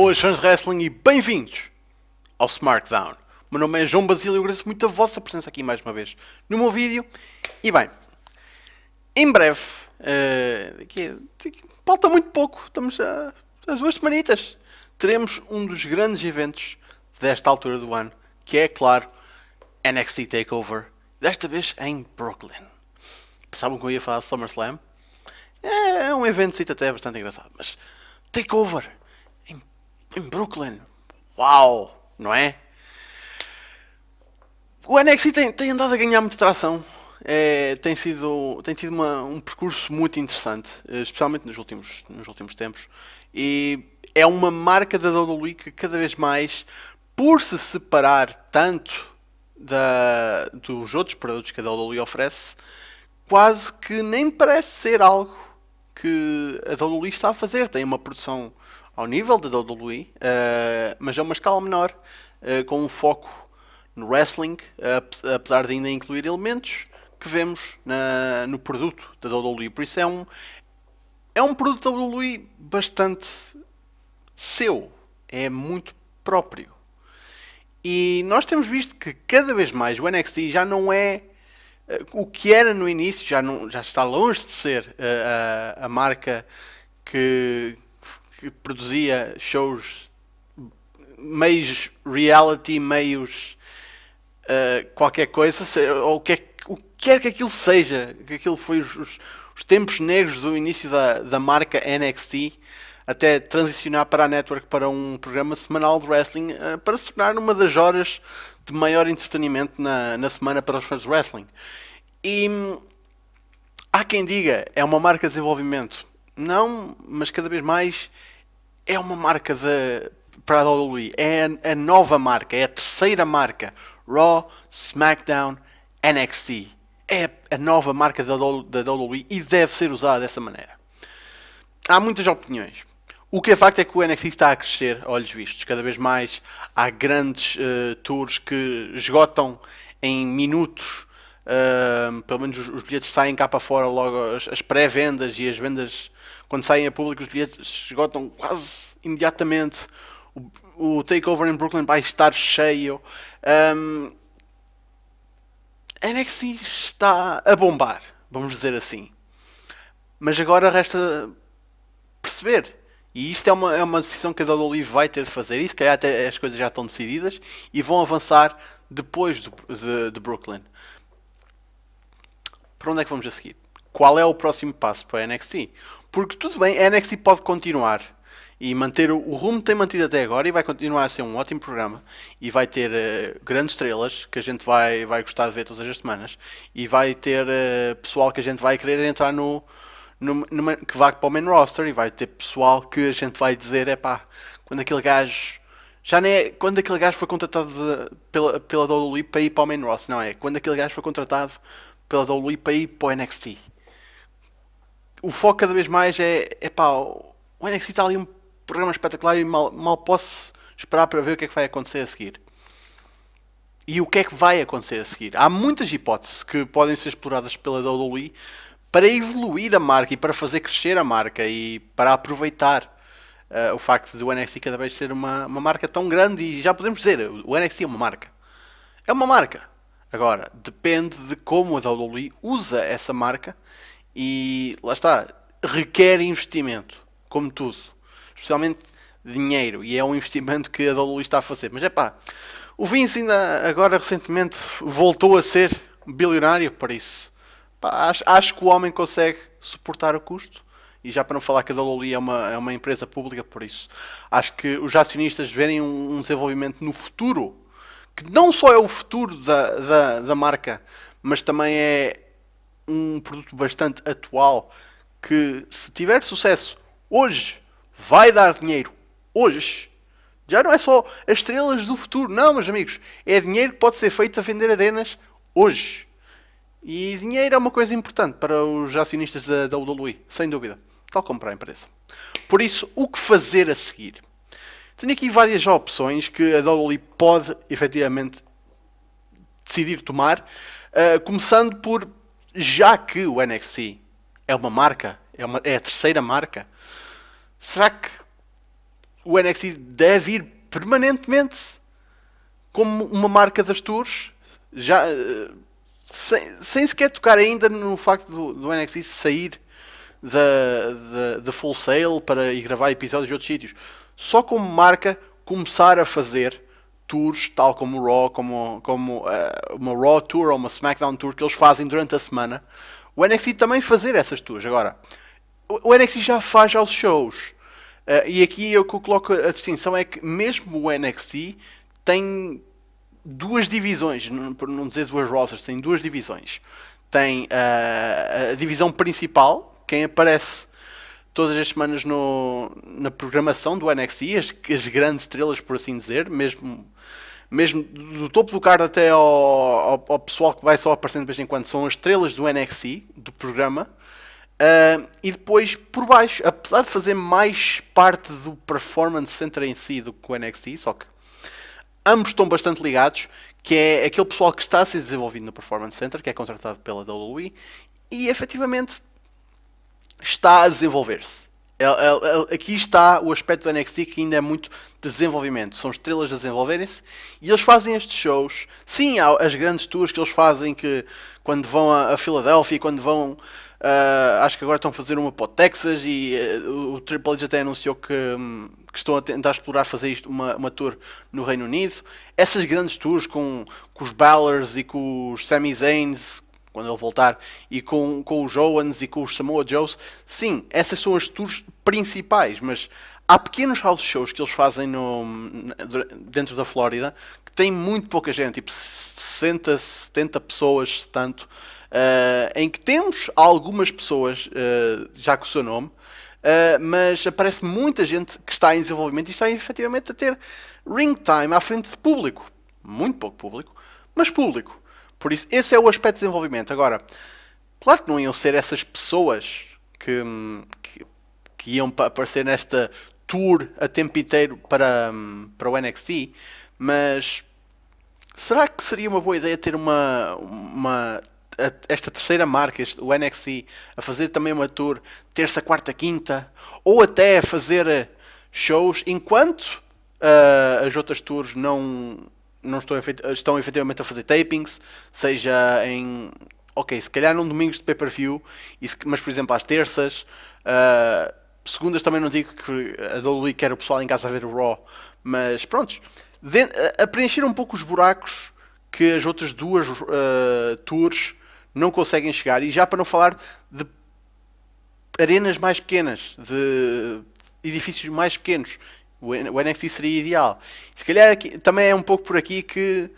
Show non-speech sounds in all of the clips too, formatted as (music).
Boas fãs de wrestling e bem-vindos ao SmackDown. O meu nome é João Basílio e agradeço muito a vossa presença aqui mais uma vez no meu vídeo. E bem, em breve, uh, eh, aqui, aqui, falta muito pouco, estamos a, a duas semanitas, teremos um dos grandes eventos desta altura do ano, que é, claro, NXT TakeOver, desta vez em Brooklyn. Pensavam que eu ia falar SummerSlam? É, é um evento até bastante engraçado, mas TakeOver em Brooklyn. Uau! Não é? O NXT tem, tem andado a ganhar muita tração. É, tem, sido, tem tido uma, um percurso muito interessante, especialmente nos últimos, nos últimos tempos. E é uma marca da WWE que cada vez mais, por se separar tanto da, dos outros produtos que a WWE oferece, quase que nem parece ser algo que a WWE está a fazer. Tem uma produção ao nível da WWE, uh, mas é uma escala menor, uh, com um foco no wrestling, uh, apesar de ainda incluir elementos que vemos na, no produto da WWE. Por isso é um, é um produto da WWE bastante seu, é muito próprio. E nós temos visto que cada vez mais o NXT já não é eh, o que era no início, já, não, já está longe de ser eh, a, a marca que, que produzia shows meios reality, meios uh, qualquer coisa, ou é que, o que quer que aquilo seja, que aquilo foi os, os, tempos negros do início da, da marca NXT até transicionar para a network para um programa semanal de wrestling eh, para se tornar uma das horas de maior entretenimento na, na semana para os fãs de wrestling. E hum, há quem diga, é uma marca de desenvolvimento não, mas cada vez mais é uma marca da, para a WWE. É a, a, nova marca, é a terceira marca. Raw, SmackDown, NXT. É a nova marca da, da WWE e deve ser usada dessa maneira. Há muitas opiniões. O que é facto é que o NXT está a crescer, olhos vistos, cada vez mais. Há grandes uh, tours que esgotam em minutos. Uh, pelo menos os, os bilhetes saem cá para fora logo as, as pré-vendas e as vendas quando saem a público, os bilhetes esgotam quase imediatamente. O, o Takeover em Brooklyn vai estar cheio. Um, a NXT está a bombar, vamos dizer assim. Mas agora resta perceber. E isto é uma, é uma decisão que a WWE vai ter de fazer. E se calhar até as coisas já estão decididas e vão avançar depois do, de, de Brooklyn. Para onde é que vamos a seguir? Qual é o próximo passo para a NXT? Porque tudo bem, a NXT pode continuar e manter o, o rumo que tem mantido até agora e vai continuar a ser um ótimo programa e vai ter uh, grandes estrelas que a gente vai, vai gostar de ver todas as semanas e vai ter uh, pessoal que a gente vai querer entrar no, no, que vá para o main roster e vai ter pessoal que a gente vai dizer é pá, quando aquele gajo já não é quando aquele gajo foi contratado de, pela, pela WWE para ir para o main roster, não é? Quando aquele gajo foi contratado pela WWE para ir para o NXT o foco cada vez mais é, é pá, o NXT está ali um programa espetacular e mal, mal posso esperar para ver o que é que vai acontecer a seguir. E o que é que vai acontecer a seguir? Há muitas hipóteses que podem ser exploradas pela WWE para evoluir a marca e para fazer crescer a marca e para aproveitar uh, o facto do NXT cada vez ser uma, uma marca tão grande. E já podemos dizer, o NXT é uma marca. É uma marca. Agora, depende de como a WWE usa essa marca e lá está, requer investimento, como tudo, especialmente dinheiro, e é um investimento que a Dolu está a fazer. Mas é pá, o Vince ainda agora recentemente voltou a ser bilionário para isso. Pá, acho, acho, que o homem consegue suportar o custo. E já para não falar que a Dololi é uma, é uma empresa pública por isso. Acho que os acionistas verem um, um desenvolvimento no futuro, que não só é o futuro da, da, da marca, mas também é um produto bastante atual que, se tiver sucesso hoje, vai dar dinheiro hoje. Já não é só as estrelas do futuro, não, meus amigos. É dinheiro que pode ser feito a vender arenas hoje. E dinheiro é uma coisa importante para os acionistas da, da Udalui, sem dúvida. Tal como para a empresa. Por isso, o que fazer a seguir? Tenho aqui várias opções que a Udalui pode efetivamente decidir tomar, uh, começando por já que o NXT é uma marca, é, uma, é a terceira marca, será que o NXT deve ir permanentemente como uma marca das tours? Já, eh, sem, sem sequer tocar ainda no facto do, do NXT sair da, da, Full sale para ir gravar episódios de outros sítios. Só como marca começar a fazer tours, tal como o Raw, como, como uh, uma Raw Tour ou uma SmackDown Tour que eles fazem durante a semana. O NXT também fazer essas tours. Agora, o, NXT já faz aos shows. Uh, e aqui eu que coloco a distinção é que mesmo o NXT tem duas divisões, não, por não dizer duas rosters, tem duas divisões. Tem uh, a divisão principal, quem aparece todas as semanas no, na programação do NXT, as, as, grandes estrelas, por assim dizer, mesmo, mesmo do topo do card até ao, ao, ao, pessoal que vai só aparecendo de vez em quando, são as estrelas do NXT, do programa. Uh, e depois, por baixo, apesar de fazer mais parte do Performance Center em si do que o NXT, só que ambos estão bastante ligados, que é aquele pessoal que está a ser desenvolvido no Performance Center, que é contratado pela WWE, e efetivamente está a desenvolver-se. Aqui está o aspecto do NXT que ainda é muito desenvolvimento. São estrelas a desenvolverem-se e eles fazem estes shows. Sim, há as grandes tours que eles fazem que quando vão a, Filadélfia, quando vão. Uh, acho que agora estão a fazer uma para o Texas e uh, o Triple H até anunciou que, hum, que, estão a tentar explorar fazer isto, uma, uma tour no Reino Unido. Essas grandes tours com, com os Ballers e com os Sami Zayn's quando ele voltar, e com, com os Owens e com os Samoa Joes, sim, essas são as tours principais, mas há pequenos house shows que eles fazem no, dentro da Flórida que tem muito pouca gente, tipo 60, 70 pessoas, tanto, uh, em que temos algumas pessoas uh, já com o seu nome, Uh, mas aparece muita gente que está em desenvolvimento e está efetivamente a ter ring time à frente de público. Muito pouco público, mas público. Por isso, esse é o aspecto de desenvolvimento. Agora, claro que não iam ser essas pessoas que, que, que iam aparecer nesta tour a tempo inteiro para, para o NXT, mas será que seria uma boa ideia ter uma, uma a, esta terceira marca, este, o NXT, a fazer também uma tour terça, quarta, quinta, ou até a fazer shows enquanto uh, as outras tours não não estão, estão efetivamente a fazer tapings, seja em. Ok, se calhar não domingos de pay-per-view, mas por exemplo às terças. Uh, segundas também não digo que a WWE quer o pessoal em casa a ver o Raw, mas prontos. De, a, a preencher um pouco os buracos que as outras duas uh, tours não conseguem chegar. E já para não falar de arenas mais pequenas, de edifícios mais pequenos. O, NXT seria ideal. Se calhar aqui, também é um pouco por aqui que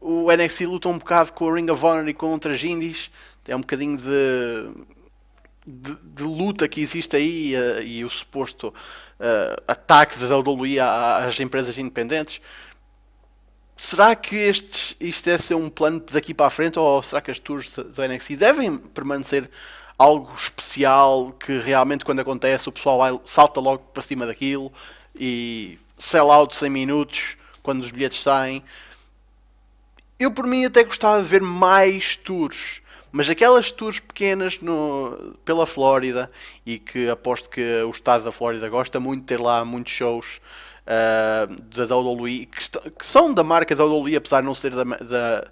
o NXT luta um bocado com o Ring of Honor e com outras indies. É um bocadinho de, de, de luta que existe aí e, eh, e o suposto uh, ataque da WWE às empresas independentes. Será que estes, isto deve ser um plano daqui para a frente ou será que as tours do NXT devem permanecer algo especial que realmente quando acontece o pessoal vai, salta logo para cima daquilo? e sell-out 100 minutos quando os bilhetes saem. Eu, por mim, até gostava de ver mais tours. Mas aquelas tours pequenas no, pela Flórida e que aposto que o estado da Flórida gosta muito de ter lá muitos shows uh, da WWE que, que, são da marca WWE, apesar de não ser da, da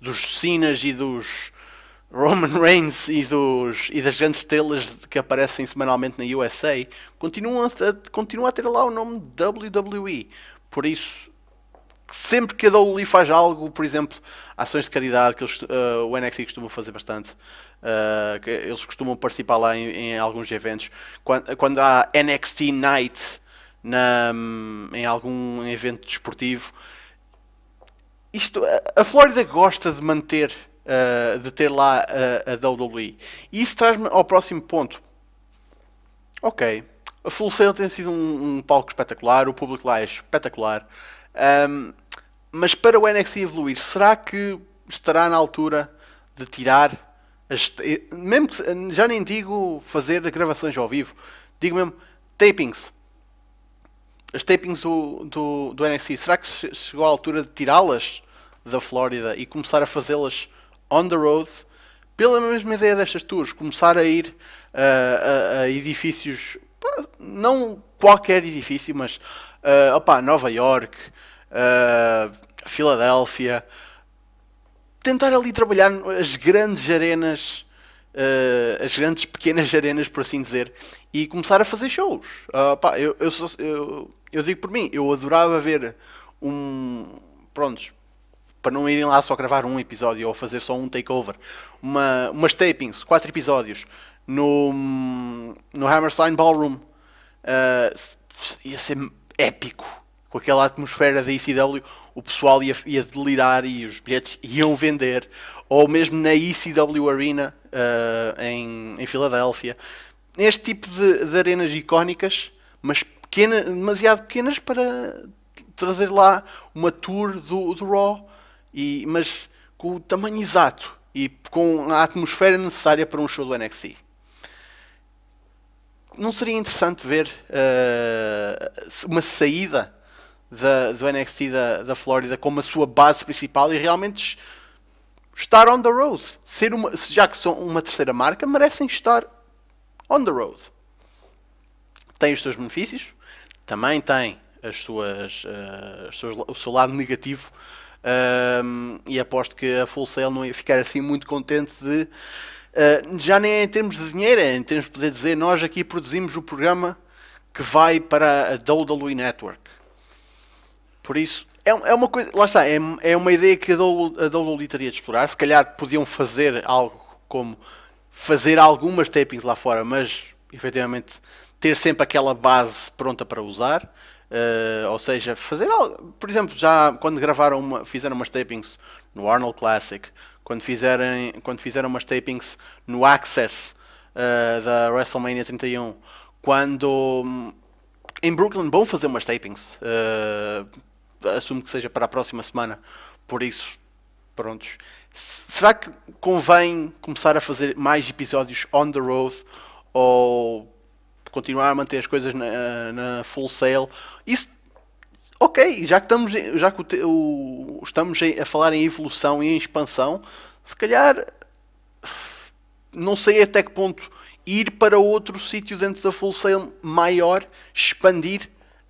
dos cenas e dos Roman Reigns e, dos, e das grandes estrelas que aparecem semanalmente na USA continuam a, continuam a ter lá o nome WWE. Por isso, sempre que a WWE faz algo, por exemplo, ações de caridade, que eles, uh, o NXT costuma fazer bastante, uh, eles costumam participar lá em, em alguns eventos. Quando, quando, há NXT Night na, em algum evento desportivo, isto, a, a Flórida gosta de manter uh, de ter lá a, a WWE. E isso traz-me ao próximo ponto. Ok, a Full Sail tem sido um, um palco espetacular, o público lá é espetacular. Um, ehm, mas para o NXT evoluir, será que estará na altura de tirar as, mesmo que, já nem digo fazer gravações ao vivo, digo mesmo tapings. As tapings do, do, do NXT, será que chegou a altura de tirá-las da Flórida e começar a fazê-las on the road, pela mesma ideia destas tours, começar a ir uh, a, a, edifícios, não qualquer edifício, mas uh, eh, opa, Nova York, uh, Filadélfia, tentar ali trabalhar as grandes arenas, uh, as grandes pequenas arenas, por assim dizer, e começar a fazer shows. Uh, eu, eu, sou, eu, eu digo por mim, eu adorava ver um. Prontos, para não irem lá só gravar um episódio ou fazer só um takeover. Uma, umas tapings, quatro episódios, no, no Hammerstein Ballroom. Uh, ia ser épico. Com aquela atmosfera da ICW, o pessoal ia, ia delirar e os bilhetes iam vender. Ou mesmo na ICW Arena, uh, em, em Filadélfia. Este tipo de, de arenas icónicas, mas pequena, demasiado pequenas para trazer lá uma tour do, do Raw e, mas com o tamanho exato e com a atmosfera necessária para um show do NXT. Não seria interessante ver uh, uma saída da, do NXT da, da Flórida como a sua base principal e realmente estar on the road. Ser uma, já que são uma terceira marca, merecem estar on the road. Tem os seus benefícios, também tem as suas, uh, as suas, o seu lado negativo um, e aposto que a Full Sail não ia ficar assim muito contente de. Uh, já nem em termos de dinheiro, é em termos de poder dizer, nós aqui produzimos o programa que vai para a WWE Network. Por isso, é, é uma coisa, lá está, é, é uma ideia que a WWE teria de explorar. Se calhar podiam fazer algo como fazer algumas tapings lá fora, mas efetivamente ter sempre aquela base pronta para usar. Uh, ou seja, fazer algo. Por exemplo, já quando gravaram uma, fizeram umas tapings no Arnold Classic, quando, fizerem, quando fizeram umas tapings no Access uh, da WrestleMania 31, quando hum, em Brooklyn vão fazer umas tapings, uh, assumo que seja para a próxima semana, por isso, prontos. Será que convém começar a fazer mais episódios on the road ou continuar a manter as coisas na, na full sale. Isso, ok, já que estamos, já que o, o, estamos a falar em evolução e em expansão, se calhar não sei até que ponto ir para outro sítio dentro da full sale maior, expandir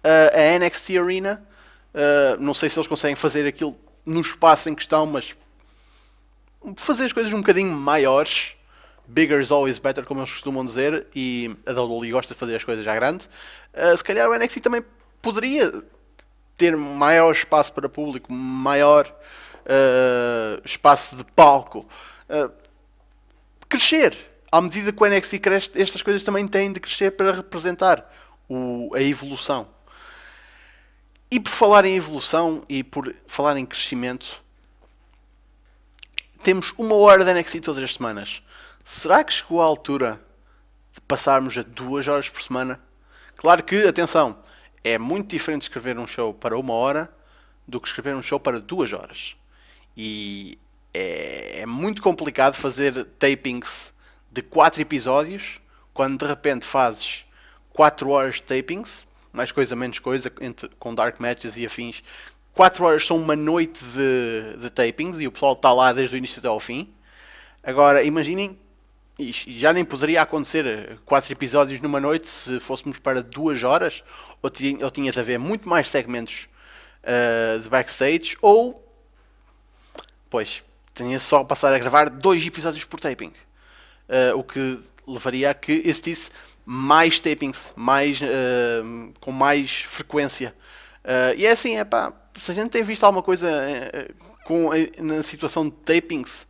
uh, a NXT Arena. Uh, não sei se eles conseguem fazer aquilo no espaço em que estão, mas fazer as coisas um bocadinho maiores bigger is always better, como eles costumam dizer, e a WWE gosta de fazer as coisas à grande. Uh, se calhar o NXT também poderia ter maior espaço para público, maior uh, espaço de palco, uh, crescer. À medida que o NXT cresce, estas coisas também têm de crescer para representar o, a evolução. E por falar em evolução e por falar em crescimento, temos uma hora de NXT todas as semanas será que chegou a altura de passarmos a duas horas por semana? Claro que, atenção, é muito diferente escrever um show para uma hora do que escrever um show para duas horas. E é, é muito complicado fazer tapings de quatro episódios quando de repente fazes quatro horas de tapings, mais coisa menos coisa, entre, com dark matches e afins. quatro horas são uma noite de, de tapings e o pessoal está lá desde o início até ao fim. Agora, imaginem já nem poderia acontecer eh, quatro episódios numa noite se fôssemos para duas horas, ou, tinha, ou tinhas a ver muito mais segmentos uh, de backstage, ou pois tinha só passar a gravar dois episódios por taping, uh, o que levaria a que existisse mais tapings, mais, uh, com mais frequência. e é assim, é pá, se a gente tem visto alguma coisa com, na situação de tapings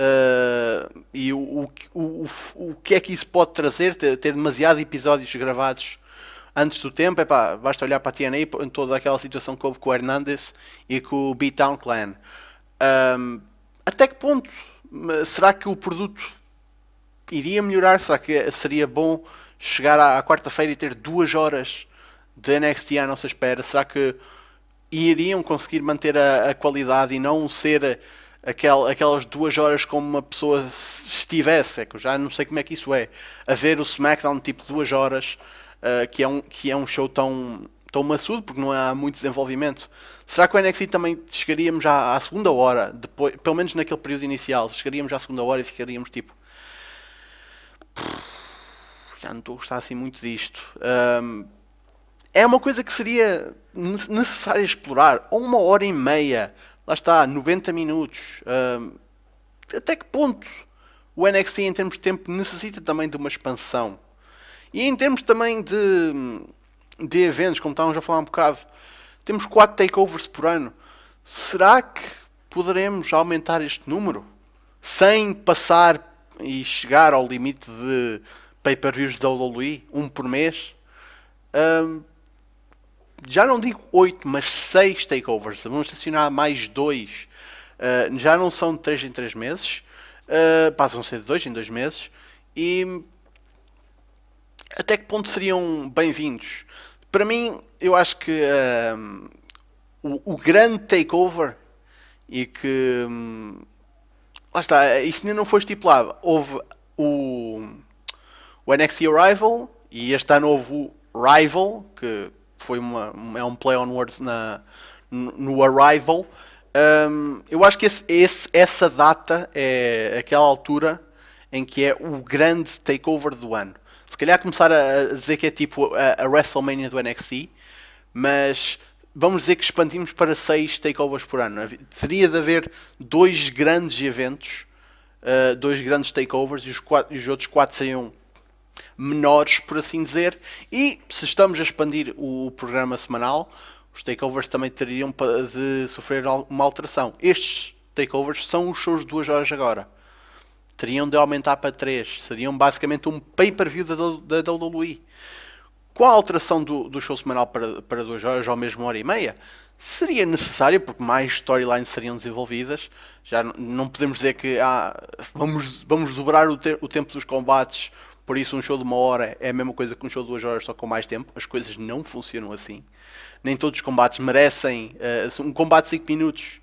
Uh, e o, o, o, o que é que isso pode trazer? Ter, ter demasiados episódios gravados antes do tempo, epá, basta olhar para a TNA em toda aquela situação que houve com o Hernandez e com o B-Town Clan. Um, até que ponto será que o produto iria melhorar? Será que seria bom chegar à, quarta-feira e ter duas horas de NXT à nossa espera? Será que iriam conseguir manter a, a qualidade e não ser aquel, aquelas duas horas como uma pessoa estivesse, é que eu já não sei como é que isso é, a ver o SmackDown tipo duas horas, uh, que, é um, que é um show tão, tão maçudo, porque não há muito desenvolvimento. Será que o NXT também chegaríamos à, à segunda hora, depois, pelo menos naquele período inicial, chegaríamos à segunda hora e ficaríamos tipo. Já não estou a gostar assim muito disto. Um, é uma coisa que seria necessário explorar. Ou uma hora e meia lá está, 90 minutos. até que ponto o NXT, em termos de tempo, necessita também de uma expansão? E em termos também de, de eventos, como estávamos a falar um bocado, temos 4 takeovers por ano. Será que poderemos aumentar este número sem passar e chegar ao limite de pay-per-views da WWE, um por mês? já não digo 8, mas 6 takeovers. Vamos estacionar mais 2. Uh, ah, já não são de 3 em 3 meses. Uh, passam a ser de 2 em 2 meses. E até que ponto seriam bem-vindos? Para mim, eu acho que um, ah, o, o, grande takeover e que. Um, lá está, isso ainda não foi estipulado. Houve o, o NXT Arrival e este ano houve o Rival, que foi uma, é um play onwards na, no Arrival. Um, eu acho que esse, esse, essa data é aquela altura em que é o grande takeover do ano. Se calhar começar a, dizer que é tipo a, a WrestleMania do NXT, mas vamos dizer que expandimos para seis takeovers por ano. É? Teria de haver dois grandes eventos, uh, dois grandes takeovers e os, quatro, e os outros quatro seriam menores, por assim dizer. E se estamos a expandir o programa semanal, os takeovers também teriam de sofrer uma alteração. Estes takeovers são os shows de 2 horas agora. Teriam de aumentar para 3. Seriam basicamente um pay-per-view da, da WWE. Com a alteração do, do show semanal para, para 2 horas ou mesmo hora e meia, seria necessário, porque mais storylines seriam desenvolvidas. Já não podemos dizer que ah, vamos, vamos dobrar o, o tempo dos combates por isso, um show de uma hora é a mesma coisa que um show de duas horas, só com mais tempo. As coisas não funcionam assim. Nem todos os combates merecem. Uh, um combate de 5 minutos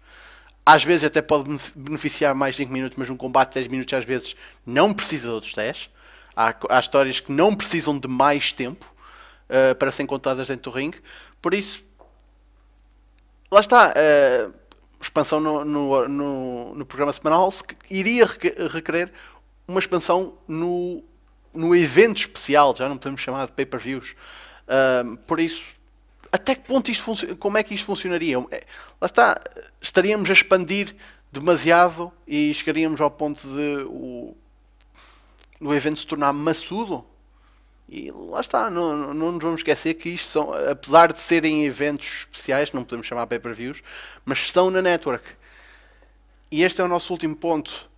às vezes até pode beneficiar mais 5 minutos, mas um combate de 10 minutos às vezes não precisa de outros 10. Há, há histórias que não precisam de mais tempo uh, para serem contadas dentro do ringue. Por isso, lá está. Uh, expansão no, no, no, no programa semanal iria requerer uma expansão no no evento especial, já não podemos chamar de pay-per-views. Uh, por isso, até que ponto isto como é que isto funcionaria? É, lá está, estaríamos a expandir demasiado e chegaríamos ao ponto de o, o evento se tornar maçudo. E lá está, não, não nos vamos esquecer que isto são, apesar de serem eventos especiais, não podemos chamar pay-per-views, mas estão na network. E este é o nosso último ponto.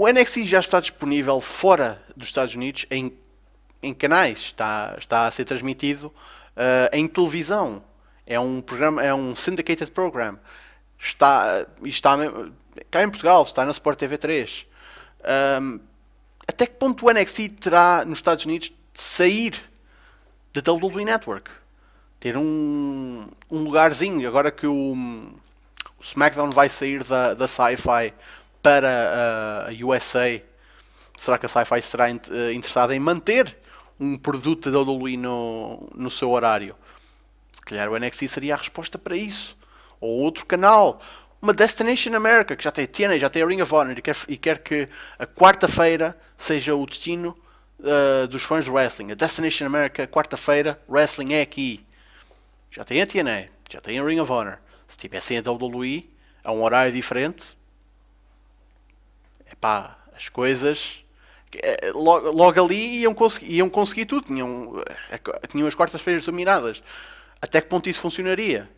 O NXT já está disponível fora dos Estados Unidos em, em canais, está, está a ser transmitido uh, em televisão. É um programa, é um syndicated program. Está, está cá em Portugal, está na Sport TV 3. Um, até que ponto o NXT terá nos Estados Unidos de sair da WWE Network? Ter um, um lugarzinho, agora que o, o SmackDown vai sair da, da Sci-Fi para eh, a USA, será que a Sci-Fi estará eh, interessada em manter um produto da WWE no, no seu horário? Se calhar o NXT seria a resposta para isso. Ou outro canal. Uma Destination America, que já tem TNA, já tem a Ring of Honor e quer, e quer que a quarta-feira seja o destino uh, dos fãs de wrestling. A Destination America, quarta-feira, wrestling é aqui. Já tem a TNA, já tem a Ring of Honor. Se tivessem a WWE a um horário diferente, pá, as coisas eh, logo, logo ali iam conseguir, iam conseguir tudo, tinham, eh, tinham as quartas-feiras dominadas. Até que ponto isso funcionaria?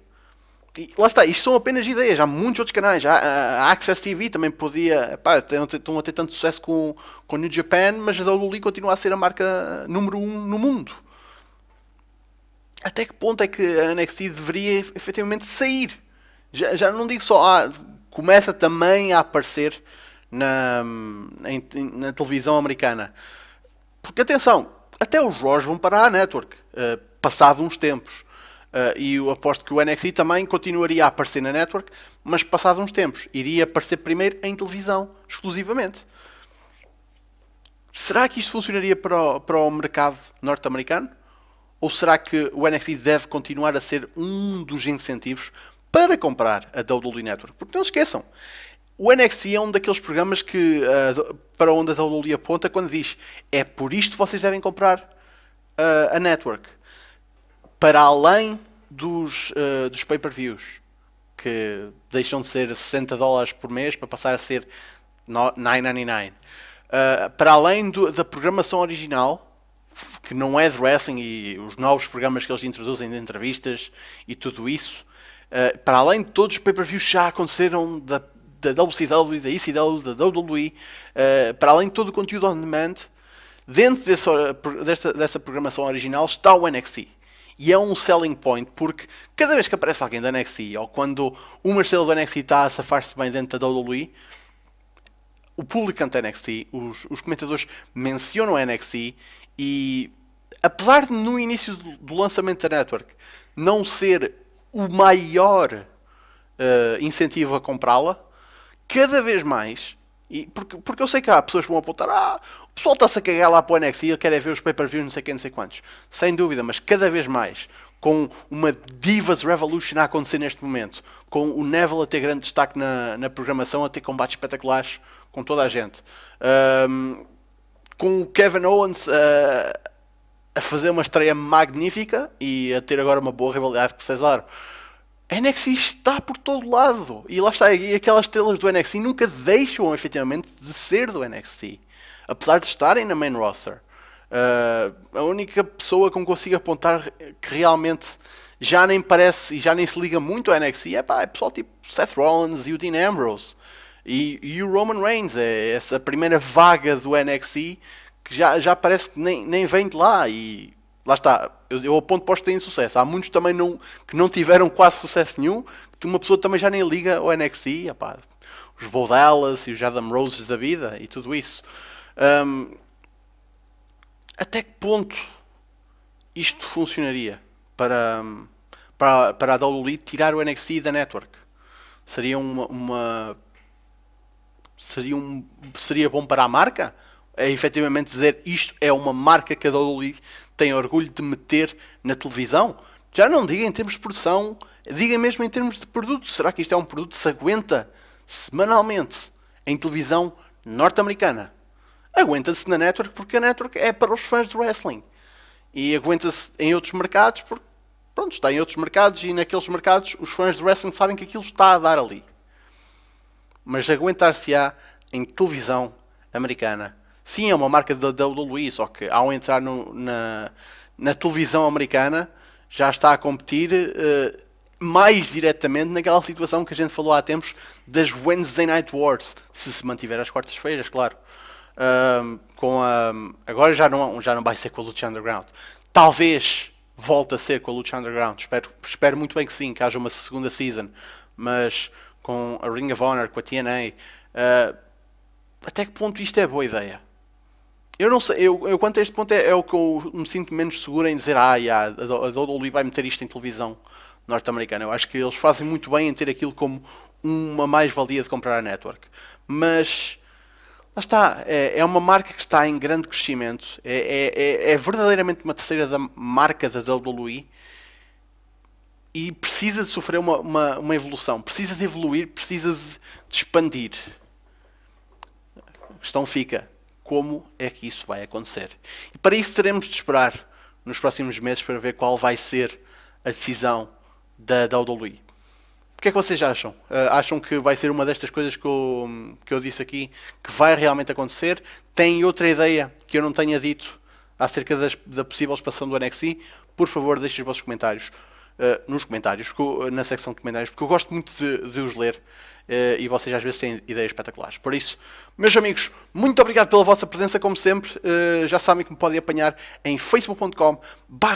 E lá está, isto são apenas ideias, há muitos outros canais, a Access TV também podia, pá, estão a ter tanto sucesso com, com New Japan, mas a WWE continua a ser a marca número um no mundo. Até que ponto é que a NXT deveria efetivamente sair? Já, já não digo só, ah, começa também a aparecer na, em, na televisão americana. Porque atenção, até os Raws vão para a Network, né, uh, eh, passado uns tempos. Uh, e eu aposto que o NXT também continuaria a aparecer na Network, mas passado uns tempos. Iria aparecer primeiro em televisão, exclusivamente. Será que isto funcionaria para o, para o mercado norte-americano? Ou será que o NXT deve continuar a ser um dos incentivos para comprar a WWE Network? Porque não se esqueçam, o NXT é um daqueles programas que uh, para onde a WWE aponta quando diz é por isto vocês devem comprar uh, a network. Para além dos, uh, dos pay-per-views, que deixam de ser 60 dólares por mês para passar a ser 9,99. Uh, para além do, da programação original, que não é de wrestling e os novos programas que eles introduzem de entrevistas e tudo isso, uh, para além de todos os pay-per-views que já aconteceram da da WCW, da ECW, da WWE, uh, eh, para além de todo o conteúdo on demand, dentro desse, desta, dessa programação original está o NXT. E é um selling point, porque cada vez que aparece alguém da NXT, ou quando uma estrela da NXT está a safar-se bem dentro da WWE, o público ante NXT, os, os comentadores mencionam a NXT e, apesar de no início do, lançamento da Network não ser o maior uh, incentivo a comprá-la, cada vez mais, e porque, porque eu sei que há pessoas que vão apontar, ah, o pessoal está-se a cagar lá para o NXT e ele quer é ver os pay-per-views, não sei quem, não sei quantos. Sem dúvida, mas cada vez mais, com uma Divas Revolution a acontecer neste momento, com o Neville a ter grande destaque na, na programação, a ter combates espetaculares com toda a gente, um, com o Kevin Owens a, eh, a fazer uma estreia magnífica e a ter agora uma boa rivalidade com o Cesaro. É NXT está por todo lado. E lá está, e aquelas estrelas do NXT nunca deixam efetivamente de ser do NXT Apesar de estarem na main roster. Uh, a única pessoa que me consigo apontar que realmente já nem parece e já nem se liga muito ao NXT é, pá, é pessoal tipo Seth Rollins e o Dean Ambrose. E, e o Roman Reigns, é essa primeira vaga do NXT que já, já parece que nem, nem vem de lá. E lá está, eu, eu aponto para os que têm sucesso. Há muitos também não, que não tiveram quase sucesso nenhum, que uma pessoa também já nem liga ao NXT, opá, os Bo Dallas e os Adam Roses da vida e tudo isso. Um, até que ponto isto funcionaria para, para, para a Dolly tirar o NXT da network? Seria uma, uma seria, um, seria bom para a marca? é efetivamente dizer isto é uma marca que a WWE tem orgulho de meter na televisão? Já não diga em termos de produção, diga mesmo em termos de produto. Será que isto é um produto que se aguenta semanalmente em televisão norte-americana? Aguenta-se na network porque a network é para os fãs de wrestling. E aguenta-se em outros mercados porque, pronto, está em outros mercados e naqueles mercados os fãs de wrestling sabem que aquilo está a dar ali. Mas aguentar-se-á em televisão americana Sim, é uma marca da WWE, só que ao entrar no, na, na televisão americana já está a competir uh, mais diretamente naquela situação que a gente falou há tempos das Wednesday Night Wars, se se mantiver às quartas-feiras, claro. Uh, com a, agora já não, já não vai ser com a Lucha Underground. Talvez volte a ser com a Lucha Underground. Espero, espero muito bem que sim, que haja uma segunda season. Mas com a Ring of Honor, com a TNA, uh, eh, até que ponto isto é boa ideia? Eu não sei, eu, eu quanto a este ponto é, é, o que eu me sinto menos seguro em dizer, ah, yeah, a WWE vai meter isto em televisão norte-americana. Eu acho que eles fazem muito bem em ter aquilo como uma mais-valia de comprar a network. Mas lá está, é, é uma marca que está em grande crescimento, é, é, é, é verdadeiramente uma terceira da marca da WWE e precisa de sofrer uma, uma, uma evolução, precisa de evoluir, precisa de, de expandir. A questão fica como é que isso vai acontecer. E para isso teremos de esperar nos próximos meses para ver qual vai ser a decisão da, da O que é que vocês acham? Uh, acham que vai ser uma destas coisas que eu, que eu disse aqui que vai realmente acontecer? Tem outra ideia que eu não tenha dito acerca das, da possível expansão do Anexi? Por favor, deixem os vossos comentários uh, nos comentários, na secção de comentários, porque eu gosto muito de, de os ler. Eh, e vocês às vezes têm ideias espetaculares. Por isso, meus amigos, muito obrigado pela vossa presença, como sempre. Eh, já sabem que me podem apanhar em facebookcom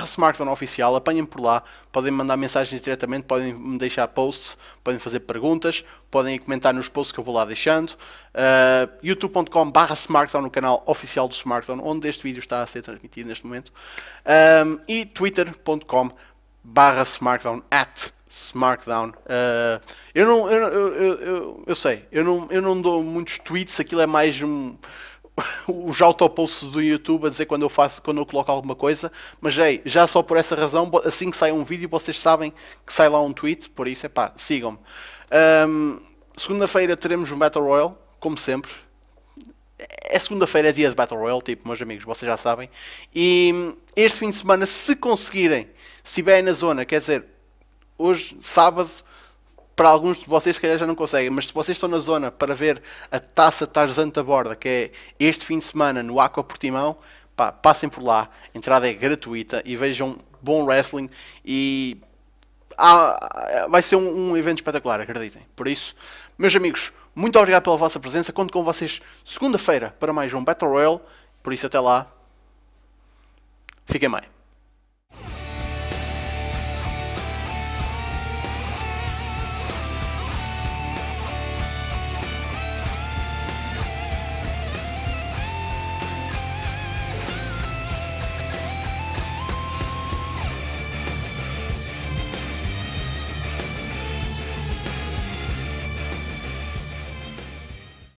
smartphoneoficial. Apanhem-me por lá, podem me mandar mensagens diretamente, podem me deixar posts, podem fazer perguntas, podem comentar nos posts que eu vou lá deixando. Uh, youtubecom smartphone, no canal oficial do smartphone, onde este vídeo está a ser transmitido neste momento. Um, e twittercom smartphone. Markdown. Uh, ah, eu não, eu, eu, eu, eu, sei, eu não, eu não dou muitos tweets, aquilo é mais um, (laughs) os autoposts do YouTube a dizer quando eu faço, quando eu coloco alguma coisa, mas ei, já só por essa razão, assim que sai um vídeo, vocês sabem que sai lá um tweet, por isso é pá, sigam-me. Um, segunda-feira teremos um Battle Royale, como sempre. É segunda-feira, é dia de Battle Royale, tipo, meus amigos, vocês já sabem. E este fim de semana, se conseguirem, se estiverem na zona, quer dizer, hoje, sábado, para alguns de vocês, se calhar já não conseguem, mas se vocês estão na zona para ver a taça Tarzan da Borda, que é este fim de semana no Aqua Portimão, pá, passem por lá, a entrada é gratuita e vejam bom wrestling e há, vai ser um, um, evento espetacular, acreditem. Por isso, meus amigos, muito obrigado pela vossa presença, conto com vocês segunda-feira para mais um Battle Royale, por isso até lá, fiquem bem.